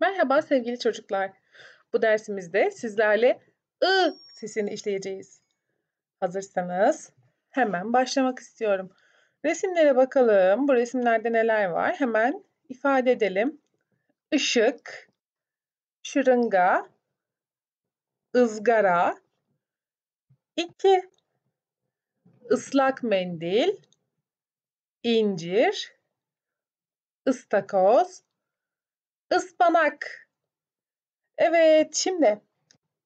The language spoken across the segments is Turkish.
Merhaba sevgili çocuklar. Bu dersimizde sizlerle ı sesini işleyeceğiz. Hazırsanız hemen başlamak istiyorum. Resimlere bakalım. Bu resimlerde neler var? Hemen ifade edelim. Işık, şırınga, ızgara, iki, ıslak mendil, incir, ıstakoz, Ispanak. Evet şimdi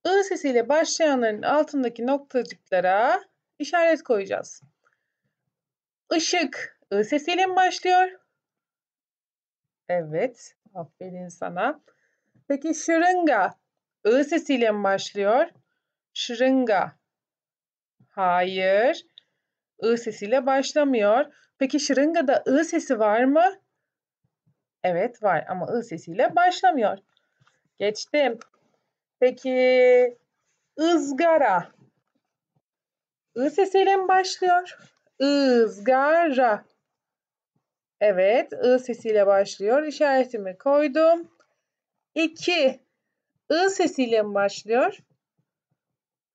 I sesiyle başlayanların altındaki noktacıklara işaret koyacağız. Işık. I sesiyle mi başlıyor? Evet. Aferin sana. Peki şırınga. I sesiyle mi başlıyor? Şırınga. Hayır. I sesiyle başlamıyor. Peki şırıngada I sesi var mı? Evet var ama ı sesiyle başlamıyor. Geçtim. Peki ızgara. ı sesiyle mi başlıyor? ızgara. Evet, ı sesiyle başlıyor. İşaretimi koydum. 2. ı sesiyle mi başlıyor?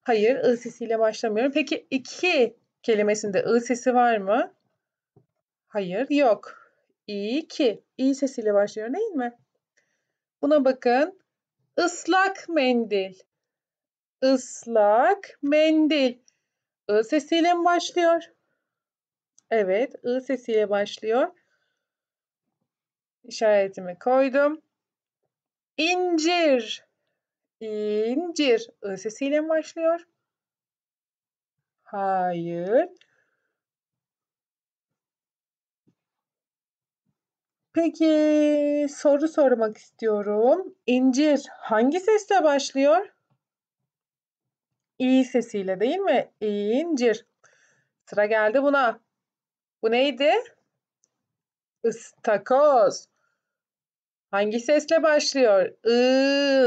Hayır, ı sesiyle başlamıyor. Peki iki kelimesinde ı sesi var mı? Hayır, yok. İyi ki. İyi sesiyle başlıyor değil mi? Buna bakın. Islak mendil. Islak mendil. I sesiyle mi başlıyor? Evet, I sesiyle başlıyor. İşaretimi koydum. İncir. İncir. I sesiyle mi başlıyor? Hayır. Peki soru sormak istiyorum. İncir hangi sesle başlıyor? İ sesiyle değil mi? İncir. Sıra geldi buna. Bu neydi? Istakoz. Hangi sesle başlıyor?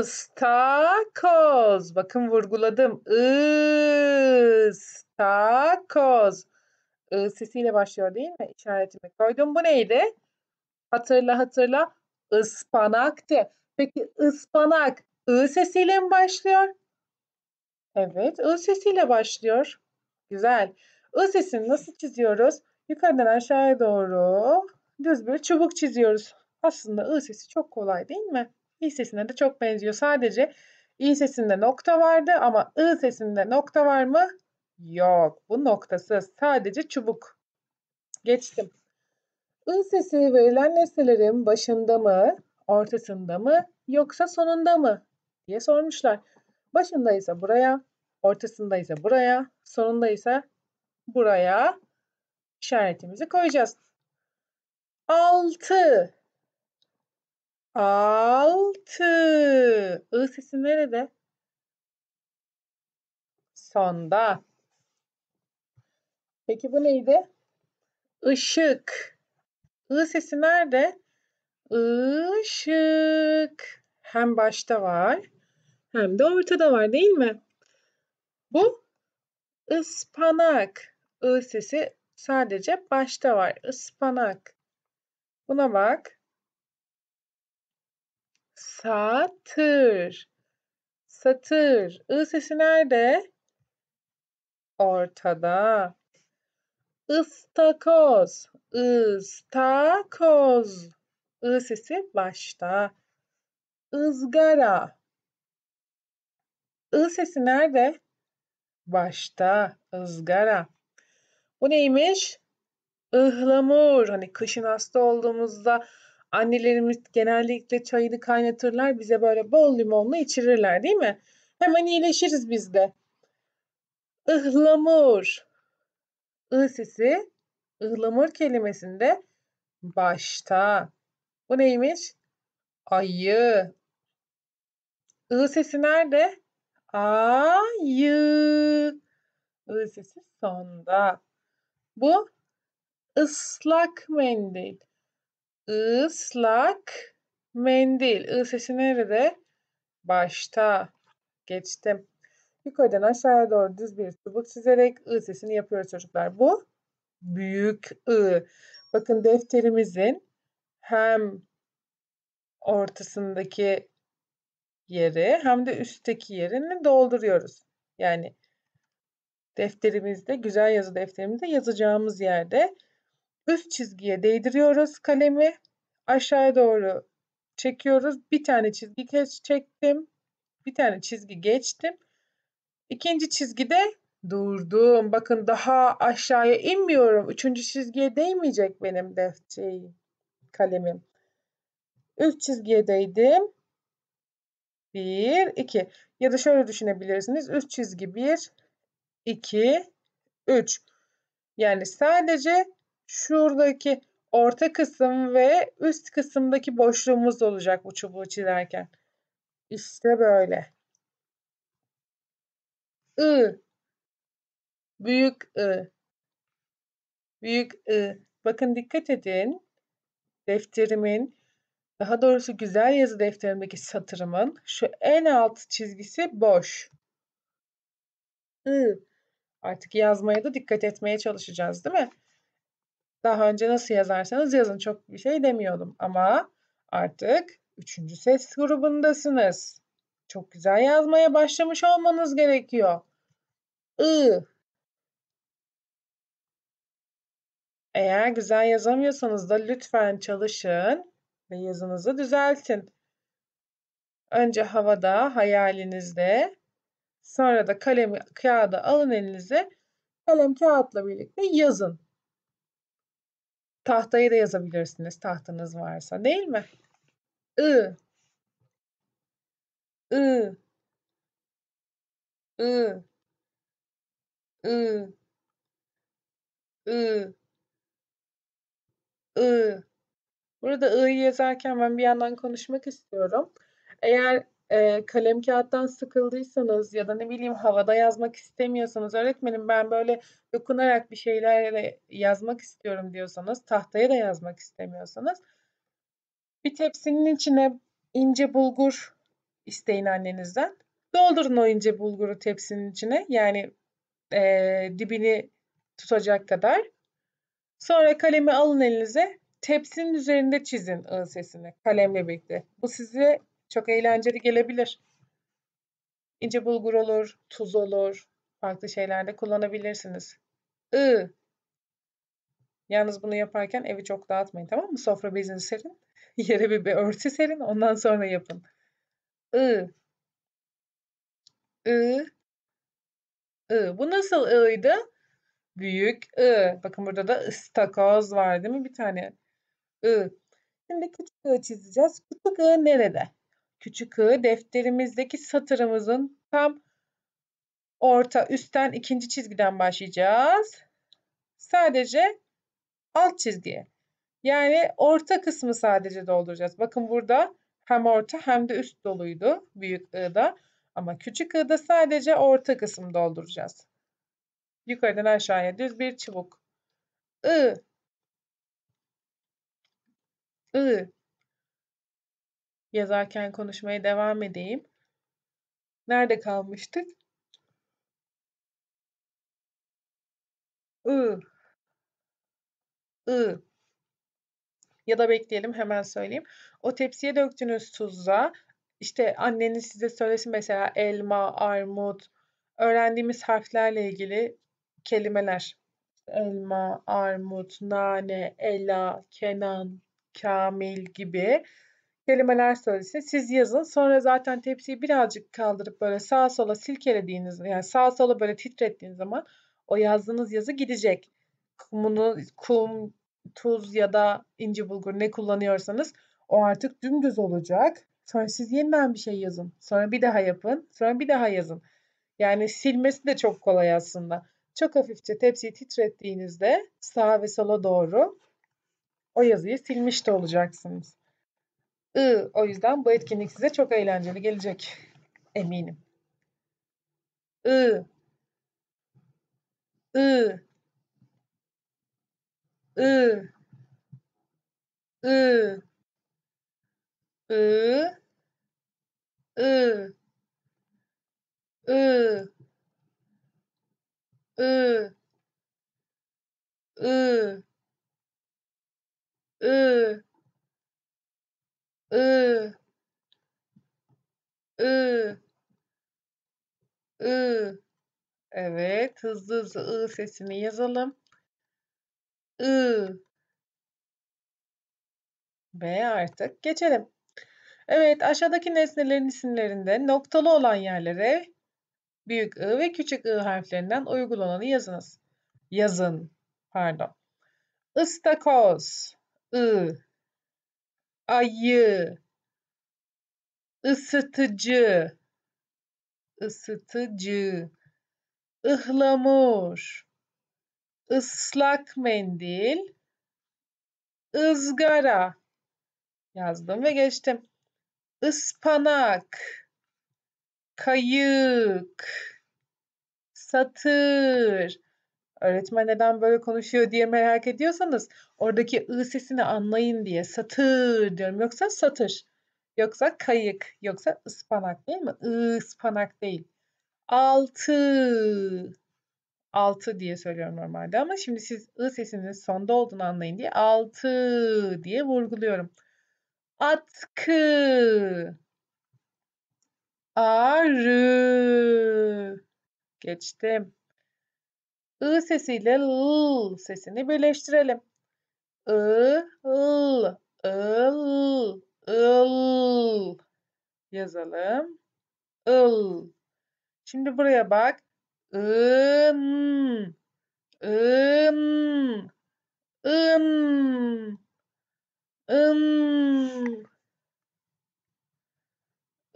Istakoz. Bakın vurguladım. Istakoz. I sesiyle başlıyor değil mi? İşaretimi koydum. Bu neydi? Hatırla hatırla. ıspanak Ispanaktı. Peki ıspanak ı sesiyle mi başlıyor? Evet, ı sesiyle başlıyor. Güzel. I sesini nasıl çiziyoruz? Yukarıdan aşağıya doğru düz bir çubuk çiziyoruz. Aslında ı sesi çok kolay değil mi? İ sesine de çok benziyor. Sadece İ sesinde nokta vardı ama ı sesinde nokta var mı? Yok. Bu noktasız. Sadece çubuk. Geçtim. I sesi verilen nesnelerin başında mı, ortasında mı yoksa sonunda mı diye sormuşlar. Başında ise buraya, ortasında ise buraya, sonunda ise buraya işaretimizi koyacağız. 6 6 I sesi nerede? Sonda. Peki bu neydi? Işık. I sesi nerede? Işık. Hem başta var hem de ortada var değil mi? Bu ıspanak. I sesi sadece başta var. Ispanak. Buna bak. Satır. Satır. I sesi nerede? Ortada. Istakoz. Istakoz. I sesi başta. Izgara. I sesi nerede? Başta. Izgara. Bu neymiş? Ihlamur. Hani kışın hasta olduğumuzda annelerimiz genellikle çayını kaynatırlar. Bize böyle bol limonlu içirirler değil mi? Hemen iyileşiriz biz de. Ihlamur. I sesi ıhlamur kelimesinde başta. Bu neymiş? Ayı. I sesi nerede? Ayı. I sesi sonda. Bu ıslak mendil. Islak mendil. I sesi nerede? Başta. Geçtim. Yukarıdan aşağıya doğru düz bir çubuk çizerek ı sesini yapıyoruz çocuklar. Bu büyük I. Bakın defterimizin hem ortasındaki yeri hem de üstteki yerini dolduruyoruz. Yani defterimizde, güzel yazı defterimizde yazacağımız yerde üst çizgiye değdiriyoruz kalemi. Aşağıya doğru çekiyoruz. Bir tane çizgi geç çektim. Bir tane çizgi geçtim. İkinci çizgide Durdum. Bakın daha aşağıya inmiyorum. Üçüncü çizgiye değmeyecek benim defteri kalemim. Üç çizgiye değdim. Bir, iki. Ya da şöyle düşünebilirsiniz. Üç çizgi bir, iki, üç. Yani sadece şuradaki orta kısım ve üst kısımdaki boşluğumuz olacak bu çubuğu çizerken. İşte böyle. I Büyük I. Büyük I. Bakın dikkat edin. Defterimin daha doğrusu güzel yazı defterimdeki satırımın şu en alt çizgisi boş. I. Artık yazmaya da dikkat etmeye çalışacağız değil mi? Daha önce nasıl yazarsanız yazın çok bir şey demiyordum ama artık üçüncü ses grubundasınız. Çok güzel yazmaya başlamış olmanız gerekiyor. I Eğer güzel yazamıyorsanız da lütfen çalışın ve yazınızı düzeltin. Önce havada, hayalinizde, sonra da kalemi, kağıda alın elinize. Kalem kağıtla birlikte yazın. Tahtayı da yazabilirsiniz tahtınız varsa değil mi? I I I I I I. Burada I'yı yazarken ben bir yandan konuşmak istiyorum. Eğer e, kalem kağıttan sıkıldıysanız ya da ne bileyim havada yazmak istemiyorsanız öğretmenim ben böyle dokunarak bir şeylerle yazmak istiyorum diyorsanız tahtaya da yazmak istemiyorsanız bir tepsinin içine ince bulgur isteyin annenizden. Doldurun o ince bulguru tepsinin içine yani e, dibini tutacak kadar. Sonra kalemi alın elinize. Tepsinin üzerinde çizin ı sesini kalemle birlikte. Bu size çok eğlenceli gelebilir. İnce bulgur olur, tuz olur. Farklı şeylerde kullanabilirsiniz. I. Yalnız bunu yaparken evi çok dağıtmayın tamam mı? Sofra bezini serin. Yere bir, bir örtü serin. Ondan sonra yapın. I. I. I. Bu nasıl ı'ydı? büyük I. Bakın burada da ıstakoz var değil mi? Bir tane I. Şimdi küçük I çizeceğiz. Küçük I nerede? Küçük I defterimizdeki satırımızın tam orta üstten ikinci çizgiden başlayacağız. Sadece alt çizgiye. Yani orta kısmı sadece dolduracağız. Bakın burada hem orta hem de üst doluydu büyük I'da. Ama küçük I'da sadece orta kısmı dolduracağız. Yukarıdan aşağıya düz bir çubuk. I. I. Yazarken konuşmaya devam edeyim. Nerede kalmıştık? I. I. Ya da bekleyelim hemen söyleyeyim. O tepsiye döktüğünüz tuzla işte anneniz size söylesin mesela elma, armut, öğrendiğimiz harflerle ilgili kelimeler. Elma, armut, nane, ela, Kenan, Kamil gibi kelimeler söylesin. Siz yazın. Sonra zaten tepsiyi birazcık kaldırıp böyle sağa sola silkelediğiniz, yani sağa sola böyle titrettiğiniz zaman o yazdığınız yazı gidecek. Kumunu, kum, tuz ya da inci bulgur ne kullanıyorsanız o artık dümdüz olacak. Sonra siz yeniden bir şey yazın. Sonra bir daha yapın. Sonra bir daha yazın. Yani silmesi de çok kolay aslında. Çok hafifçe tepsiyi titrettiğinizde sağa ve sola doğru o yazıyı silmiş de olacaksınız. I, o yüzden bu etkinlik size çok eğlenceli gelecek eminim. I, I, I, I, I, I, I, ö ö ö ö ö ı. Evet, hızlı hızlı ı sesini yazalım. ı Ve artık geçelim. Evet, aşağıdaki nesnelerin isimlerinde noktalı olan yerlere büyük I ve küçük I harflerinden uygulananı yazınız. Yazın, pardon. Istakoz, I, ayı, Isıtıcı. Isıtıcı. ıhlamur, Islak mendil, Izgara. yazdım ve geçtim. Ispanak, kayık, satır. Öğretmen neden böyle konuşuyor diye merak ediyorsanız oradaki ı sesini anlayın diye satır diyorum. Yoksa satır, yoksa kayık, yoksa ıspanak değil mi? I ıspanak değil. Altı. Altı diye söylüyorum normalde ama şimdi siz ı sesinin sonda olduğunu anlayın diye altı diye vurguluyorum. Atkı arı. Geçtim. I sesiyle l sesini birleştirelim. I, l, il, il yazalım. Il. Şimdi buraya bak. In, in, in, in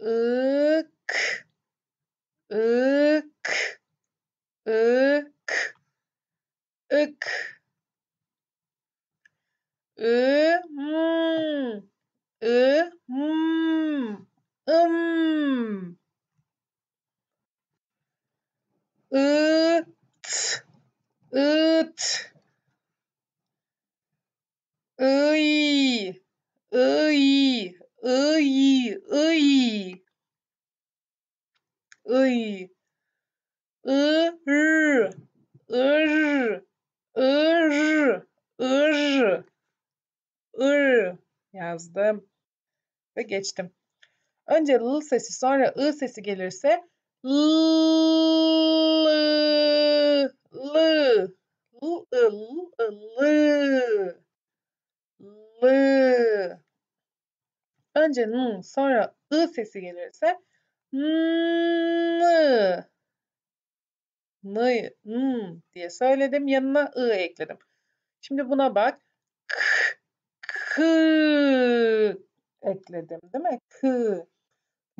ık ık ık ık ım ım ım ıt ıt ıy ıy ıy ıy ıy ır ır ır ır ır yazdım ve geçtim. Önce l sesi sonra ı sesi gelirse l l l l l l l önce n sonra ı sesi gelirse mı mı m diye söyledim. Yanına ı ekledim. Şimdi buna bak. K, k ekledim değil mi? K.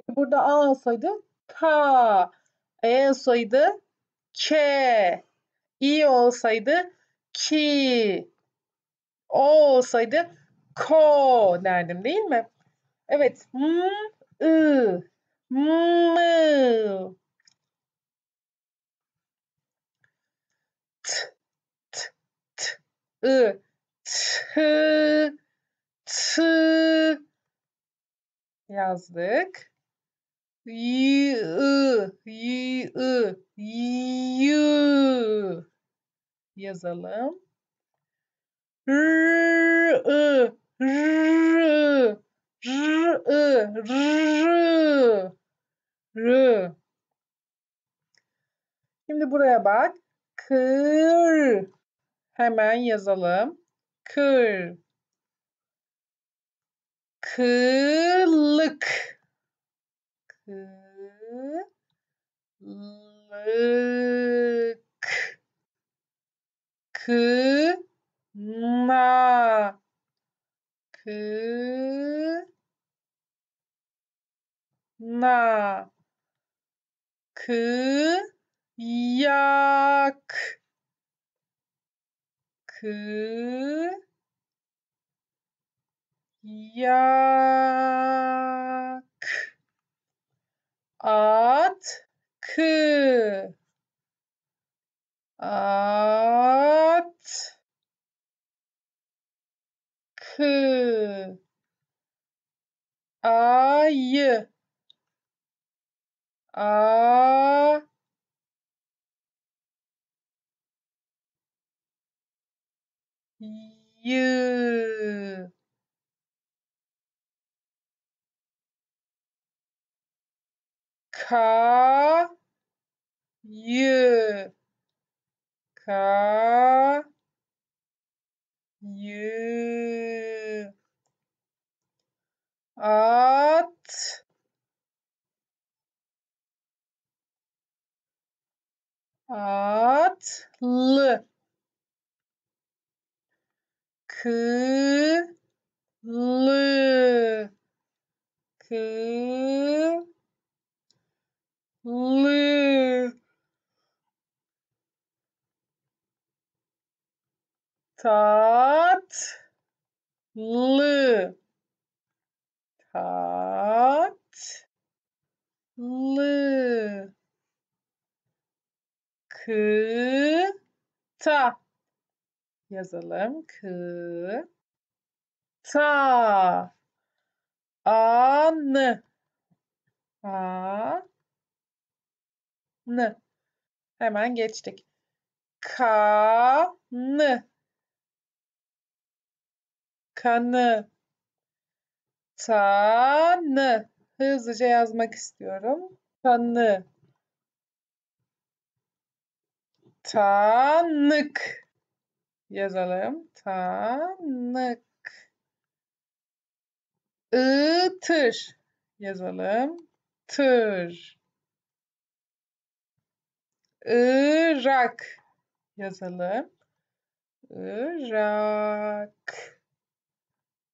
Burada a olsaydı k. E olsaydı k. İ olsaydı ki. O olsaydı ko derdim değil mi? Evet. M, ı, mı. T, t, t, ı, t, t yazdık. Y, ı, y, ı, y, yazalım. R, ı, r, r, ı, r, r. Şimdi buraya bak. Kır. Hemen yazalım. Kır. Kılık. Kılık. Kına. Kı na Yak kıyak atkı at kı ayı uh you you you at At, Atlı tat, kılı tat, tatlı kıta yazalım. Kı ta an a n hemen geçtik. Ka n kanı tanı hızlıca yazmak istiyorum. Tanı Tanık yazalım. Tanık. Itır yazalım. Tır. Irak yazalım. Irak.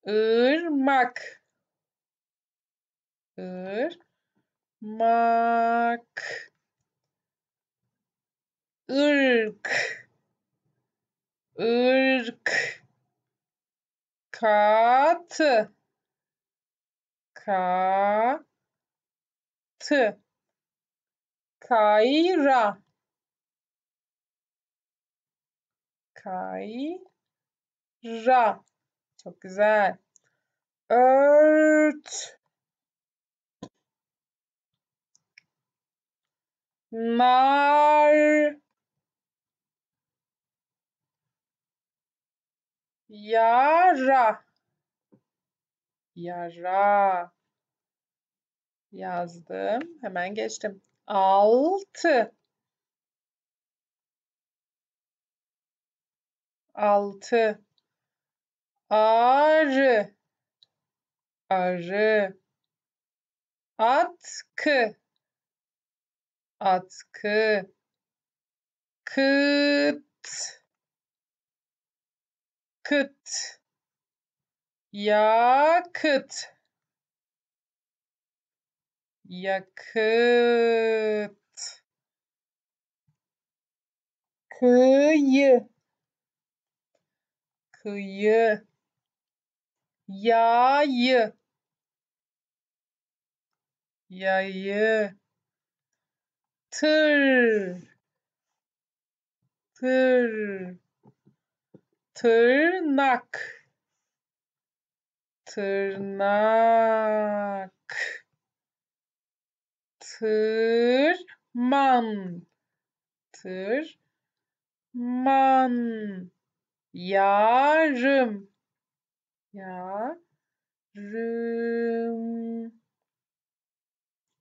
Irmak. Irmak ırk ırk kat, katı kayra kayra çok güzel ört nar Yara. Yara. Yazdım. Hemen geçtim. Altı. Altı. Arı. Arı. Atkı. Atkı. Kıt yakıt yakıt yakıt kıyı kıyı yayı yayı tır tır tırnak tırnak tırman tırman yarım yarım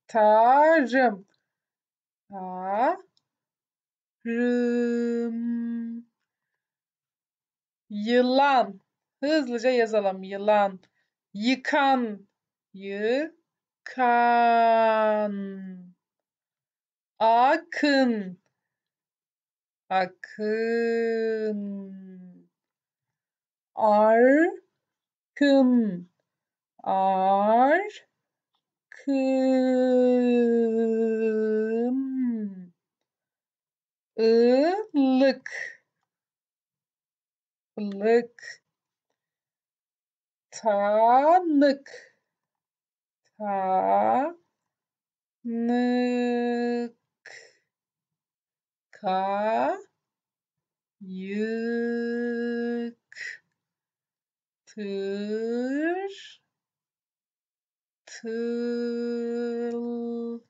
tarım tarım Yılan. Hızlıca yazalım. Yılan. Yıkan. Yıkan. Akın. Akın. Arkın. Arkın. Ilık tanıklık tanık tanık kayık tır tıl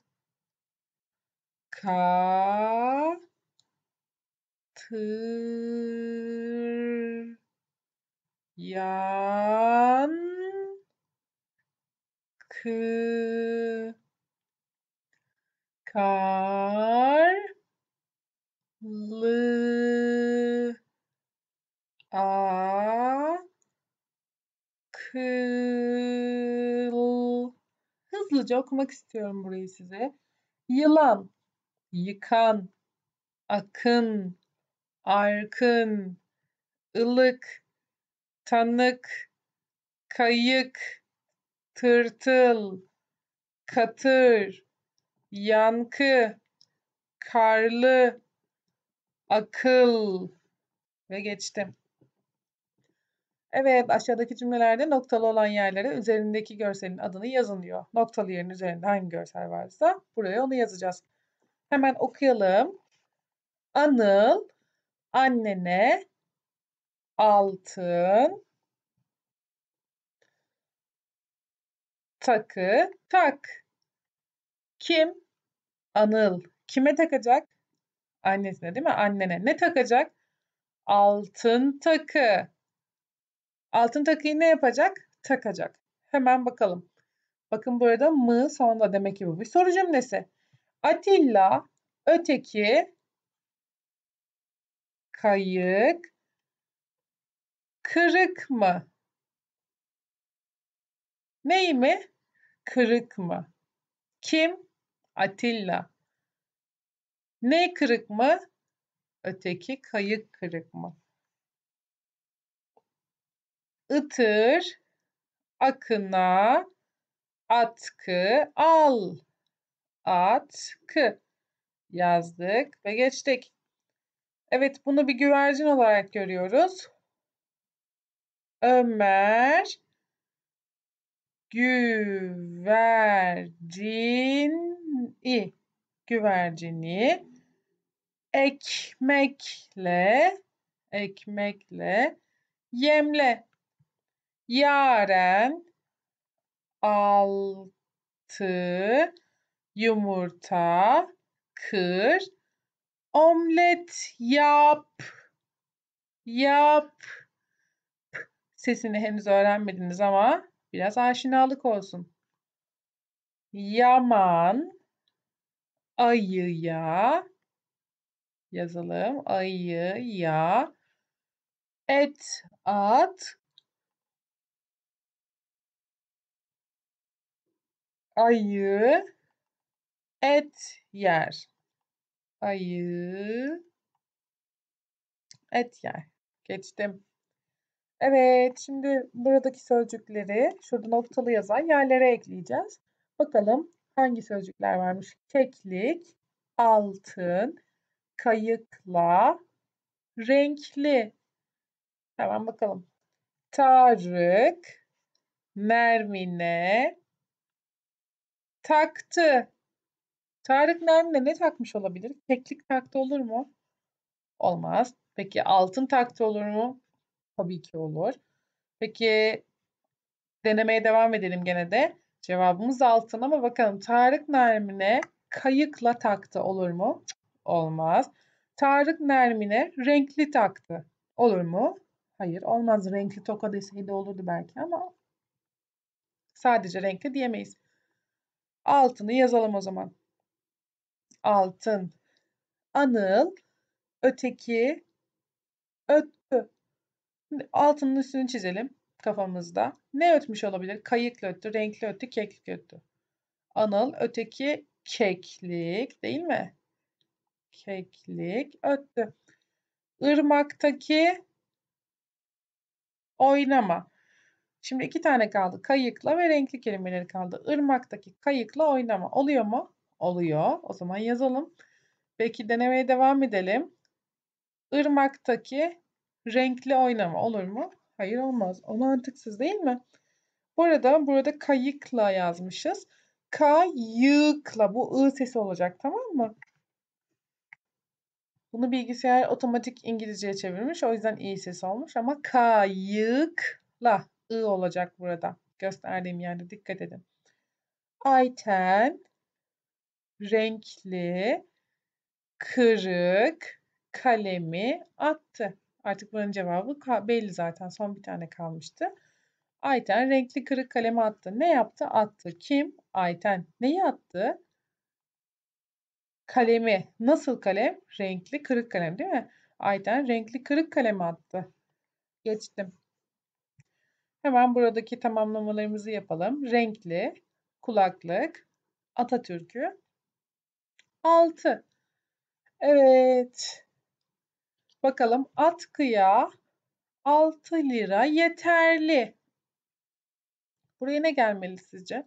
ka kır yan kı kar lı a kıl hızlıca okumak istiyorum burayı size. Yılan, yıkan, akın, arkın, ılık, tanık, kayık, tırtıl, katır, yankı, karlı, akıl ve geçtim. Evet aşağıdaki cümlelerde noktalı olan yerlere üzerindeki görselin adını yazın diyor. Noktalı yerin üzerinde hangi görsel varsa buraya onu yazacağız. Hemen okuyalım. Anıl annene altın takı tak. Kim? Anıl. Kime takacak? Annesine değil mi? Annene. Ne takacak? Altın takı. Altın takıyı ne yapacak? Takacak. Hemen bakalım. Bakın burada mı sonunda demek ki bu bir soru cümlesi. Atilla öteki kayık kırık mı? Ney mi? Kırık mı? Kim? Atilla. Ne kırık mı? Öteki kayık kırık mı? Itır, akına, atkı, al. Atkı yazdık ve geçtik. Evet bunu bir güvercin olarak görüyoruz. Ömer güvercini güvercini ekmekle ekmekle yemle yaren altı yumurta kır Omlet yap. Yap. Sesini henüz öğrenmediniz ama biraz aşinalık olsun. Yaman ayıya yazalım. Ayıya et at ayı et yer ayı et yer. Geçtim. Evet şimdi buradaki sözcükleri şurada noktalı yazan yerlere ekleyeceğiz. Bakalım hangi sözcükler varmış? Keklik, altın, kayıkla, renkli. Hemen bakalım. Tarık, Mermine, taktı. Tarık Nermin'e ne takmış olabilir? Teklik taktı olur mu? Olmaz. Peki altın taktı olur mu? Tabii ki olur. Peki denemeye devam edelim gene de. Cevabımız altın ama bakalım Tarık Nermin'e kayıkla taktı olur mu? Olmaz. Tarık Nermin'e renkli taktı. Olur mu? Hayır olmaz. Renkli toka deseydi olurdu belki ama sadece renkli diyemeyiz. Altını yazalım o zaman altın. Anıl, öteki, öttü. altının üstünü çizelim kafamızda. Ne ötmüş olabilir? Kayıklı öttü, renkli öttü, keklik öttü. Anıl, öteki keklik değil mi? Keklik öttü. Irmaktaki oynama. Şimdi iki tane kaldı. Kayıkla ve renkli kelimeleri kaldı. Irmaktaki kayıkla oynama. Oluyor mu? oluyor. O zaman yazalım. Peki denemeye devam edelim. Irmaktaki renkli oynama olur mu? Hayır olmaz. O mantıksız değil mi? Bu arada burada kayıkla yazmışız. Kayıkla. Bu ı sesi olacak tamam mı? Bunu bilgisayar otomatik İngilizceye çevirmiş. O yüzden i ses olmuş ama kayıkla ı olacak burada. Gösterdiğim yerde dikkat edin. Ayten renkli kırık kalemi attı. Artık bunun cevabı belli zaten. Son bir tane kalmıştı. Ayten renkli kırık kalemi attı. Ne yaptı? Attı. Kim? Ayten. Neyi attı? Kalemi. Nasıl kalem? Renkli kırık kalem değil mi? Ayten renkli kırık kalemi attı. Geçtim. Hemen buradaki tamamlamalarımızı yapalım. Renkli, kulaklık, Atatürk'ü, 6. Evet. Bakalım atkıya 6 lira yeterli. Buraya ne gelmeli sizce?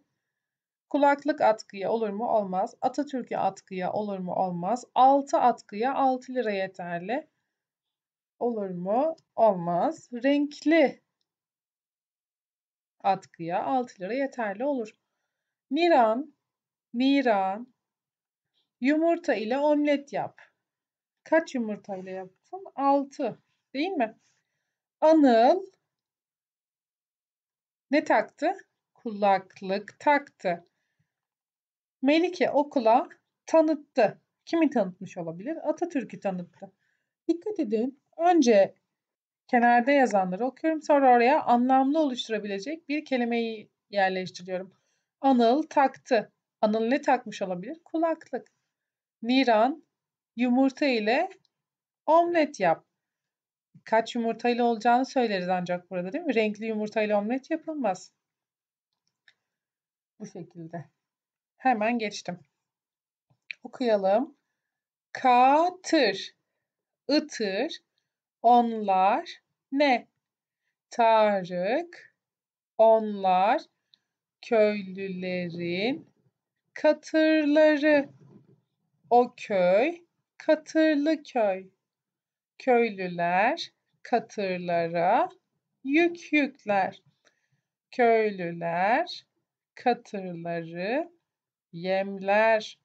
Kulaklık atkıya olur mu? Olmaz. Atatürk'e atkıya olur mu? Olmaz. 6 atkıya 6 lira yeterli. Olur mu? Olmaz. Renkli atkıya 6 lira yeterli olur. Niran, Niran, Yumurta ile omlet yap. Kaç yumurta ile yaptın? 6 değil mi? Anıl ne taktı? Kulaklık taktı. Melike okula tanıttı. Kimi tanıtmış olabilir? Atatürk'ü tanıttı. Dikkat edin. Önce kenarda yazanları okuyorum. Sonra oraya anlamlı oluşturabilecek bir kelimeyi yerleştiriyorum. Anıl taktı. Anıl ne takmış olabilir? Kulaklık niran, yumurta ile omlet yap. Kaç yumurta ile olacağını söyleriz ancak burada değil mi? Renkli yumurta ile omlet yapılmaz. Bu şekilde. Hemen geçtim. Okuyalım. Katır, ıtır, onlar ne? Tarık, onlar köylülerin katırları o köy katırlı köy. Köylüler katırlara yük yükler. Köylüler katırları yemler.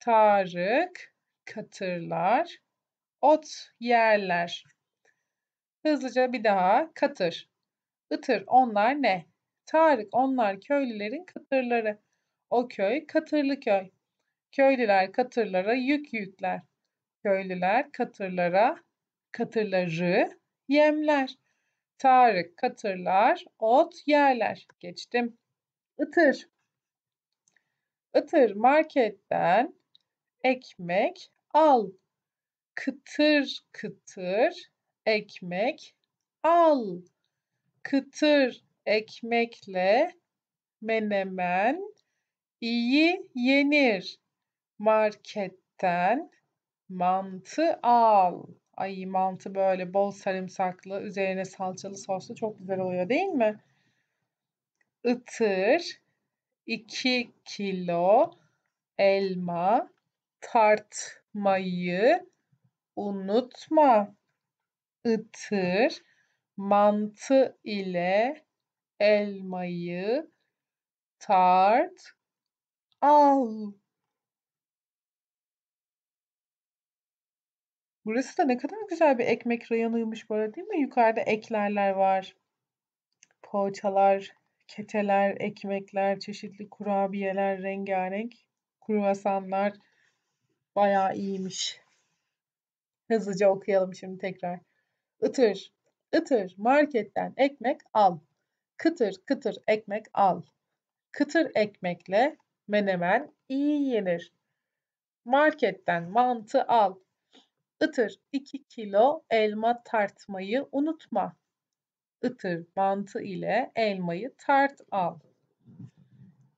Tarık katırlar ot yerler. Hızlıca bir daha katır. Itır onlar ne? Tarık onlar köylülerin katırları. O köy katırlı köy. Köylüler katırlara yük yükler. Köylüler katırlara katırları yemler. Tarık katırlar ot yerler. Geçtim. Itır. Itır marketten ekmek al. Kıtır kıtır ekmek al. Kıtır ekmekle menemen iyi yenir marketten mantı al. Ay mantı böyle bol sarımsaklı, üzerine salçalı soslu çok güzel oluyor değil mi? Itır 2 kilo elma tartmayı unutma. Itır mantı ile elmayı tart al. Burası da ne kadar güzel bir ekmek reyonuymuş böyle değil mi? Yukarıda eklerler var. Poğaçalar, keteler, ekmekler, çeşitli kurabiyeler, rengarenk kruvasanlar bayağı iyiymiş. Hızlıca okuyalım şimdi tekrar. Itır, ıtır marketten ekmek al. Kıtır kıtır ekmek al. Kıtır ekmekle menemen iyi yenir. Marketten mantı al. Itır 2 kilo elma tartmayı unutma. Itır mantı ile elmayı tart al.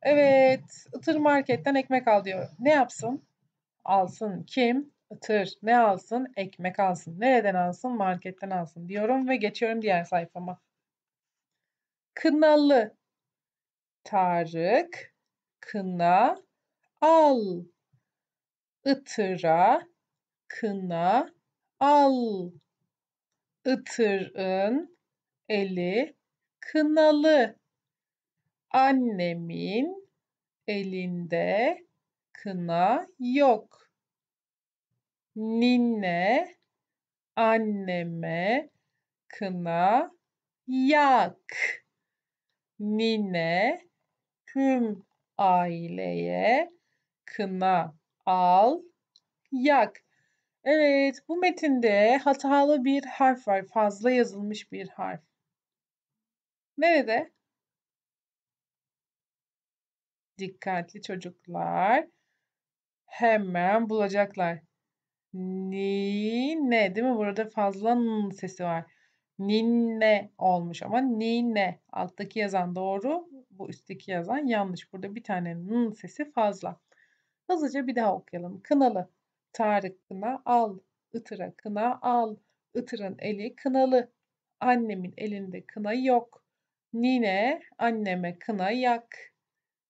Evet, Itır marketten ekmek al diyor. Ne yapsın? Alsın kim? Itır. Ne alsın? Ekmek alsın. Nereden alsın? Marketten alsın diyorum ve geçiyorum diğer sayfama. Kınalı. Tarık kına al. Itıra hakkına al. Itırın eli kınalı. Annemin elinde kına yok. Ninne anneme kına yak. Nine tüm aileye kına al yak. Evet, bu metinde hatalı bir harf var. Fazla yazılmış bir harf. Nerede? Dikkatli çocuklar. Hemen bulacaklar. Ni ne değil mi? Burada fazla n sesi var. Ninne olmuş ama ninne. Alttaki yazan doğru. Bu üstteki yazan yanlış. Burada bir tane n sesi fazla. Hızlıca bir daha okuyalım. Kınalı. Tarık kına al, ıtıra kına al. Itırın eli kınalı. Annemin elinde kına yok. Nine anneme kına yak.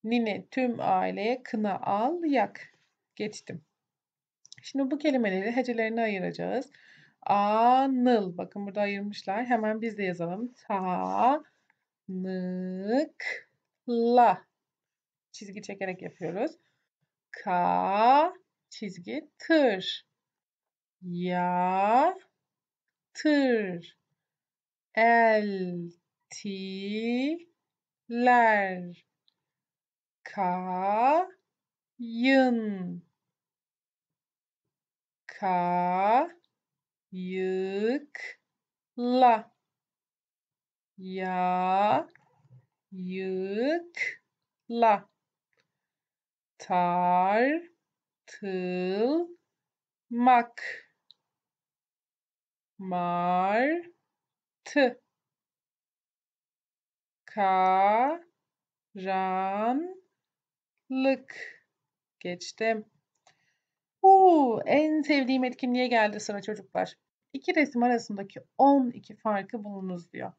Nine tüm aileye kına al yak. Geçtim. Şimdi bu kelimeleri hecelerini ayıracağız. Anıl. Bakın burada ayırmışlar. Hemen biz de yazalım. Ta nık la. Çizgi çekerek yapıyoruz. Ka çizgi tır ya tır el ti ler ka yın ka yık la ya yık la tar tılmak martı karanlık geçtim. Oo, en sevdiğim etkinliğe geldi sıra çocuklar. İki resim arasındaki 12 farkı bulunuz diyor.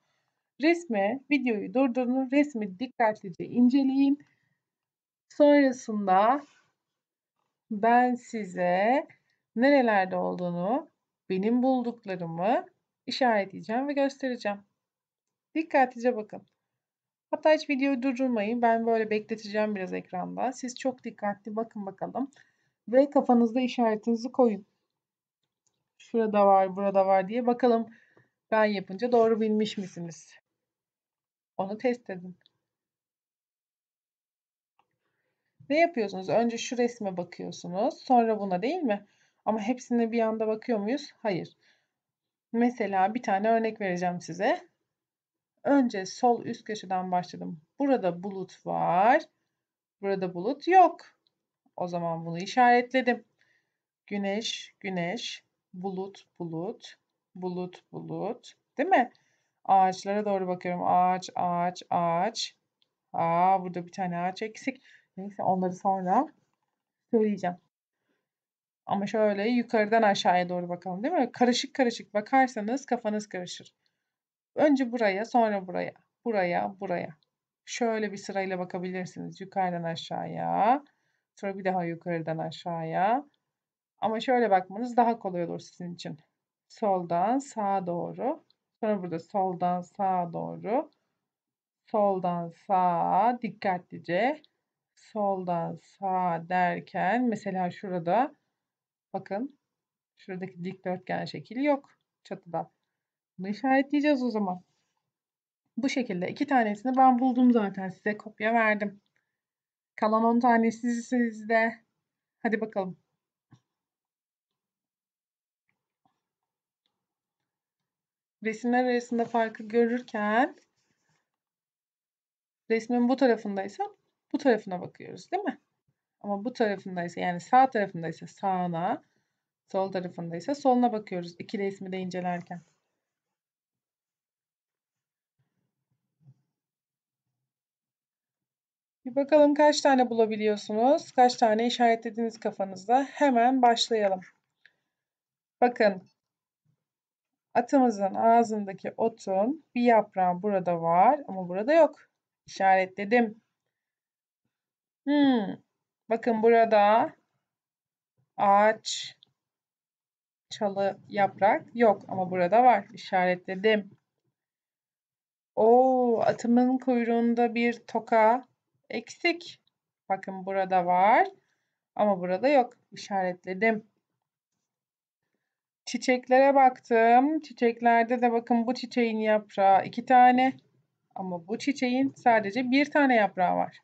Resme, videoyu durdurun, resmi dikkatlice inceleyin. Sonrasında ben size nerelerde olduğunu, benim bulduklarımı işaretleyeceğim ve göstereceğim. Dikkatlice bakın. Hatta hiç videoyu durdurmayın. Ben böyle bekleteceğim biraz ekranda. Siz çok dikkatli bakın bakalım. Ve kafanızda işaretinizi koyun. Şurada var, burada var diye. Bakalım ben yapınca doğru bilmiş misiniz? Onu test edin. Ne yapıyorsunuz? Önce şu resme bakıyorsunuz. Sonra buna değil mi? Ama hepsine bir anda bakıyor muyuz? Hayır. Mesela bir tane örnek vereceğim size. Önce sol üst köşeden başladım. Burada bulut var. Burada bulut yok. O zaman bunu işaretledim. Güneş, güneş, bulut, bulut, bulut, bulut. Değil mi? Ağaçlara doğru bakıyorum. Ağaç, ağaç, ağaç. Aa burada bir tane ağaç eksik. Neyse onları sonra söyleyeceğim. Ama şöyle yukarıdan aşağıya doğru bakalım değil mi? Karışık karışık bakarsanız kafanız karışır. Önce buraya, sonra buraya, buraya, buraya. Şöyle bir sırayla bakabilirsiniz. Yukarıdan aşağıya, sonra bir daha yukarıdan aşağıya. Ama şöyle bakmanız daha kolay olur sizin için. Soldan sağa doğru. Sonra burada soldan sağa doğru. Soldan sağa dikkatlice soldan sağa derken mesela şurada bakın şuradaki dikdörtgen şekil yok çatıda. Bunu işaretleyeceğiz o zaman. Bu şekilde iki tanesini ben buldum zaten size kopya verdim. Kalan 10 tanesi sizde. Hadi bakalım. Resimler arasında farkı görürken resmin bu tarafındaysam bu tarafına bakıyoruz değil mi? Ama bu tarafındaysa yani sağ tarafındaysa sağına, sol tarafındaysa soluna bakıyoruz iki resmi de incelerken. Bir bakalım kaç tane bulabiliyorsunuz? Kaç tane işaretlediniz kafanızda? Hemen başlayalım. Bakın. Atımızın ağzındaki otun bir yaprağı burada var ama burada yok. İşaretledim. Hımm. Bakın burada ağaç, çalı, yaprak yok ama burada var. İşaretledim. Oo, atımın kuyruğunda bir toka eksik. Bakın burada var ama burada yok. İşaretledim. Çiçeklere baktım. Çiçeklerde de bakın bu çiçeğin yaprağı iki tane ama bu çiçeğin sadece bir tane yaprağı var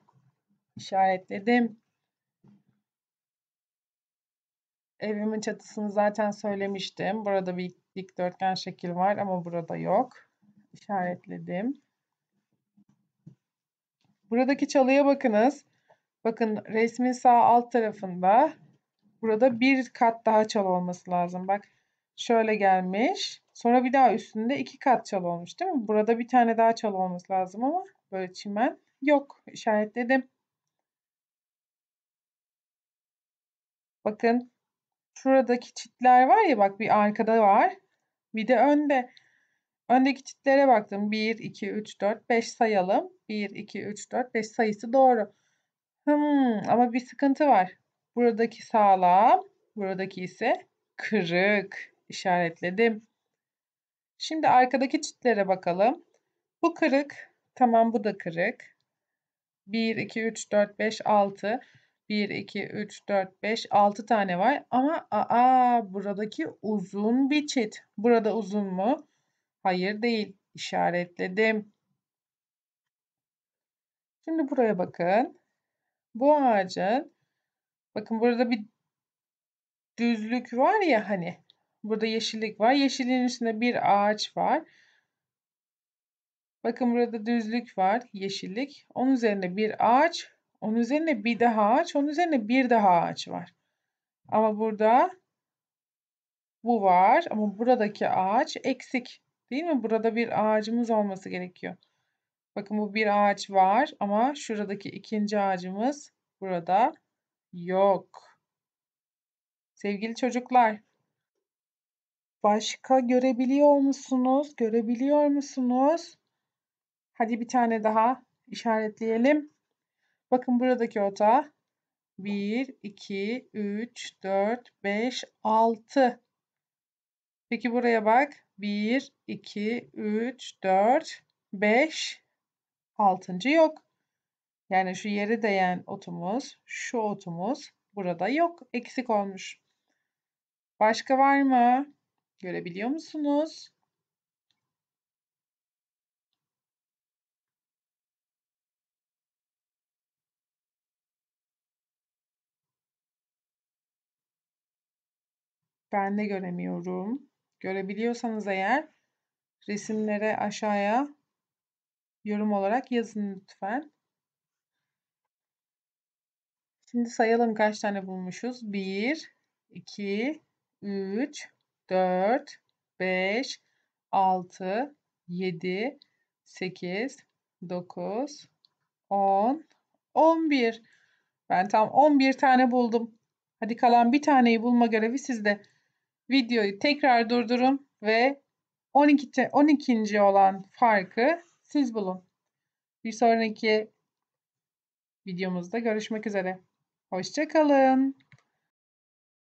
işaretledim. Evimin çatısını zaten söylemiştim. Burada bir dikdörtgen şekil var ama burada yok. İşaretledim. Buradaki çalıya bakınız. Bakın resmin sağ alt tarafında burada bir kat daha çal olması lazım. Bak şöyle gelmiş. Sonra bir daha üstünde iki kat çal olmuş değil mi? Burada bir tane daha çal olması lazım ama böyle çimen yok. İşaretledim. Bakın şuradaki çitler var ya bak bir arkada var. Bir de önde. Öndeki çitlere baktım. 1, 2, 3, 4, 5 sayalım. 1, 2, 3, 4, 5 sayısı doğru. Hmm, ama bir sıkıntı var. Buradaki sağlam, buradaki ise kırık işaretledim. Şimdi arkadaki çitlere bakalım. Bu kırık, tamam bu da kırık. 1, 2, 3, 4, 5, 6. 1, 2, 3, 4, 5, 6 tane var. Ama aa buradaki uzun bir çit. Burada uzun mu? Hayır değil. İşaretledim. Şimdi buraya bakın. Bu ağacın bakın burada bir düzlük var ya hani. Burada yeşillik var. Yeşilliğin üstünde bir ağaç var. Bakın burada düzlük var. Yeşillik. Onun üzerinde bir ağaç onun üzerine bir daha ağaç, onun üzerine bir daha ağaç var. Ama burada bu var ama buradaki ağaç eksik. Değil mi? Burada bir ağacımız olması gerekiyor. Bakın bu bir ağaç var ama şuradaki ikinci ağacımız burada yok. Sevgili çocuklar, başka görebiliyor musunuz? Görebiliyor musunuz? Hadi bir tane daha işaretleyelim. Bakın buradaki otağa 1, 2, 3, 4, 5, 6. Peki buraya bak. 1, 2, 3, 4, 5, 6. yok. Yani şu yere değen otumuz, şu otumuz burada yok. Eksik olmuş. Başka var mı? Görebiliyor musunuz? Ben de göremiyorum. Görebiliyorsanız eğer resimlere aşağıya yorum olarak yazın lütfen. Şimdi sayalım kaç tane bulmuşuz. 1, 2, 3, 4, 5, 6, 7, 8, 9, 10, 11. Ben tam 11 tane buldum. Hadi kalan bir taneyi bulma görevi sizde videoyu tekrar durdurun ve 12. 12. olan farkı siz bulun. Bir sonraki videomuzda görüşmek üzere. Hoşçakalın.